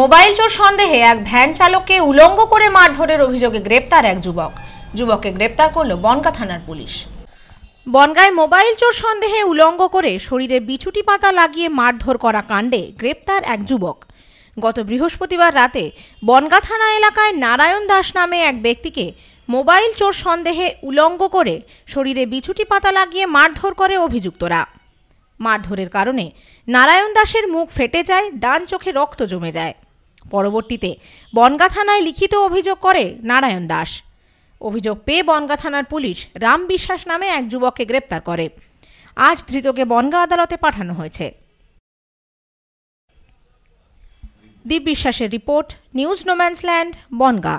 mobile চোর সন্দেহে এক ভ্যান চালককে উলঙ্গ করে মারধরের অভিযোগে গ্রেপ্তার এক যুবক যুবককে গ্রেপ্তার করল বনগা থানার পুলিশ বনগায় মোবাইল চোর সন্দেহে উলঙ্গ করে শরীরে বিছুটি পাতা লাগিয়ে মারধর করা কাণ্ডে গ্রেপ্তার এক যুবক গত বৃহস্পতিবার রাতে বনগা থানা এলাকায় নারায়ণ দাস নামে এক ব্যক্তিকে মোবাইল চোর সন্দেহে উলঙ্গ করে শরীরে বিছুটি পাতা লাগিয়ে মারধর করে অভিযুক্তরা মারধরের কারণে নারায়ণ দাসের মুখ ফেটে যায় ডান চোখে রক্ত জমে যায় পরবর্তীতে বনগা থানায় লিখিত অভিযোগ করে নারায়ণ দাস অভিযোগ পেয়ে বনগা থানার পুলিশ রাম বিশ্বাস নামে এক যুবককে গ্রেপ্তার করে আজ ধৃতকে বনগা আদালতে পাঠানো হয়েছে দীপ বিশ্বাসের রিপোর্ট নিউজ নোম্যান্সল্যান্ড বনগা